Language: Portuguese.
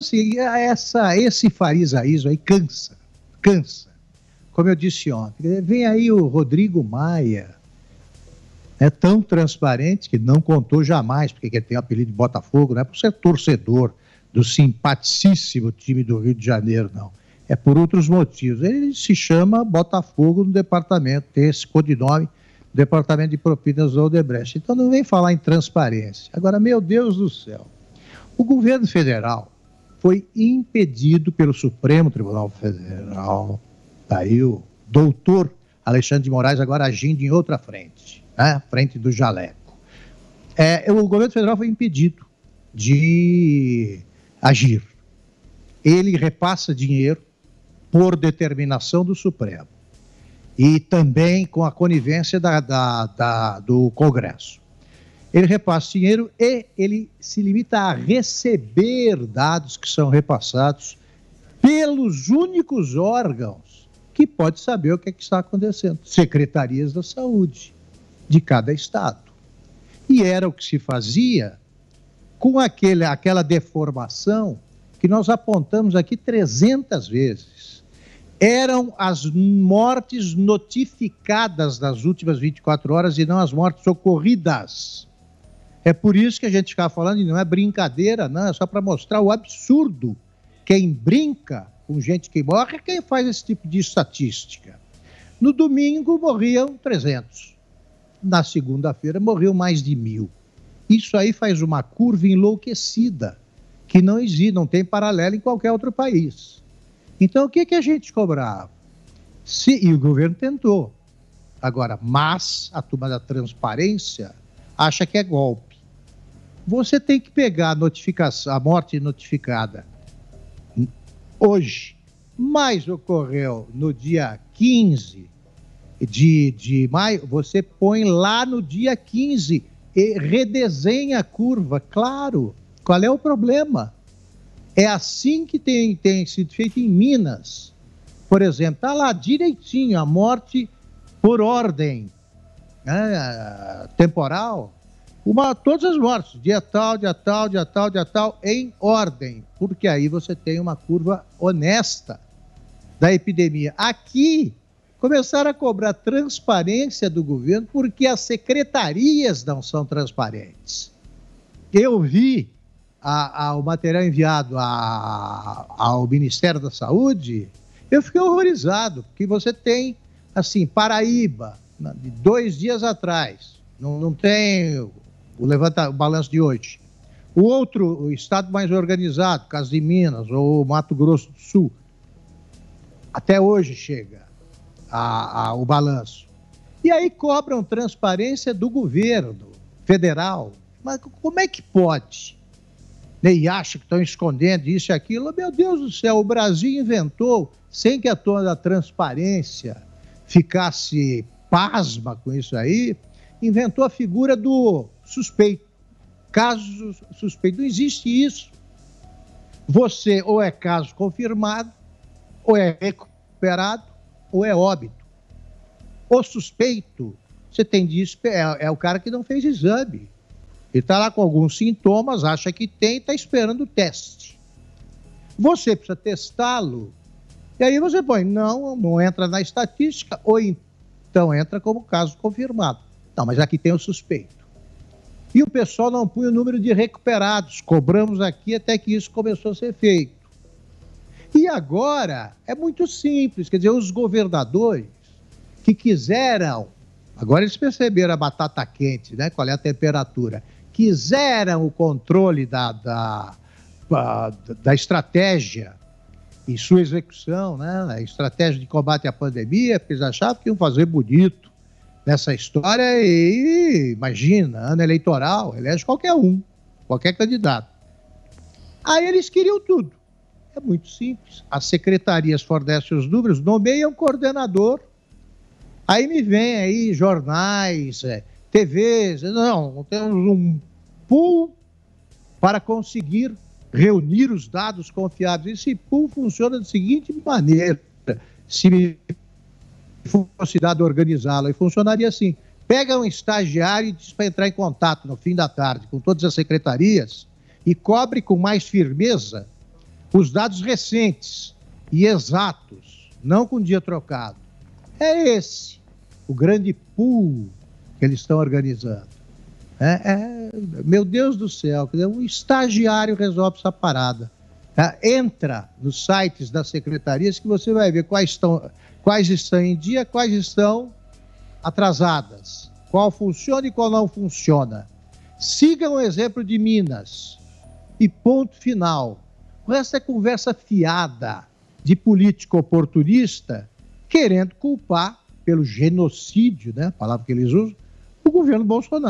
Assim, essa, esse farisaísmo aí cansa, cansa. Como eu disse ontem, vem aí o Rodrigo Maia, é tão transparente que não contou jamais, porque ele tem o apelido de Botafogo, não é por ser torcedor do simpaticíssimo time do Rio de Janeiro, não. É por outros motivos. Ele se chama Botafogo no departamento, tem esse codinome, Departamento de Propinas do Odebrecht. Então não vem falar em transparência. Agora, meu Deus do céu, o governo federal foi impedido pelo Supremo Tribunal Federal, daí tá o doutor Alexandre de Moraes agora agindo em outra frente, né? frente do jaleco. É, o governo federal foi impedido de agir. Ele repassa dinheiro por determinação do Supremo e também com a conivência da, da, da, do Congresso ele repassa dinheiro e ele se limita a receber dados que são repassados pelos únicos órgãos que pode saber o que, é que está acontecendo, secretarias da saúde de cada estado. E era o que se fazia com aquele, aquela deformação que nós apontamos aqui 300 vezes. Eram as mortes notificadas nas últimas 24 horas e não as mortes ocorridas. É por isso que a gente ficava falando, e não é brincadeira, não, é só para mostrar o absurdo. Quem brinca com gente que morre é quem faz esse tipo de estatística. No domingo morriam 300. Na segunda-feira morreu mais de mil. Isso aí faz uma curva enlouquecida, que não existe, não tem paralelo em qualquer outro país. Então, o que, que a gente cobrava? Se, e o governo tentou. Agora, mas a turma da transparência acha que é golpe você tem que pegar a notificação, a morte notificada hoje, mas ocorreu no dia 15 de, de maio, você põe lá no dia 15 e redesenha a curva, claro. Qual é o problema? É assim que tem, tem sido feito em Minas. Por exemplo, está lá direitinho a morte por ordem né, temporal uma, todas as mortes, dia tal, dia tal, dia tal, dia tal, em ordem, porque aí você tem uma curva honesta da epidemia. Aqui começaram a cobrar transparência do governo porque as secretarias não são transparentes. Eu vi a, a, o material enviado a, ao Ministério da Saúde, eu fiquei horrorizado, porque você tem, assim, Paraíba, de dois dias atrás, não, não tem o, levanta, o balanço de hoje. O outro o estado mais organizado, caso de Minas ou Mato Grosso do Sul, até hoje chega a, a, o balanço. E aí cobram transparência do governo federal. Mas como é que pode? Né, e acha que estão escondendo isso e aquilo. Meu Deus do céu, o Brasil inventou, sem que a toda da transparência ficasse pasma com isso aí, inventou a figura do suspeito. Caso suspeito. Não existe isso. Você ou é caso confirmado, ou é recuperado, ou é óbito. O suspeito, você tem de é, é o cara que não fez exame. Ele está lá com alguns sintomas, acha que tem, está esperando o teste. Você precisa testá-lo. E aí você põe, não, não entra na estatística, ou então entra como caso confirmado. Não, mas aqui tem o suspeito e o pessoal não punha o número de recuperados. Cobramos aqui até que isso começou a ser feito. E agora é muito simples, quer dizer, os governadores que quiseram, agora eles perceberam a batata quente, né? Qual é a temperatura? Quiseram o controle da, da, da estratégia e sua execução, né? A estratégia de combate à pandemia, porque eles achavam que iam fazer bonito nessa história e imagina, ano eleitoral, elege qualquer um, qualquer candidato. Aí eles queriam tudo. É muito simples. As secretarias fornecem os números, nomeiam coordenador. Aí me vem aí jornais, é, TVs, não, temos um pool para conseguir reunir os dados confiáveis. Esse pool funciona da seguinte maneira: se me fosse dado organizá-la. E funcionaria assim: pega um estagiário e diz para entrar em contato no fim da tarde com todas as secretarias e cobre com mais firmeza os dados recentes e exatos, não com dia trocado. É esse o grande pool que eles estão organizando. É, é, meu Deus do céu, um estagiário resolve essa parada. Tá? entra nos sites das secretarias que você vai ver quais, estão, quais estão em dia, quais estão atrasadas, qual funciona e qual não funciona. Sigam o exemplo de Minas. E ponto final. Com essa é conversa fiada de político oportunista querendo culpar pelo genocídio, né, a palavra que eles usam, o governo Bolsonaro.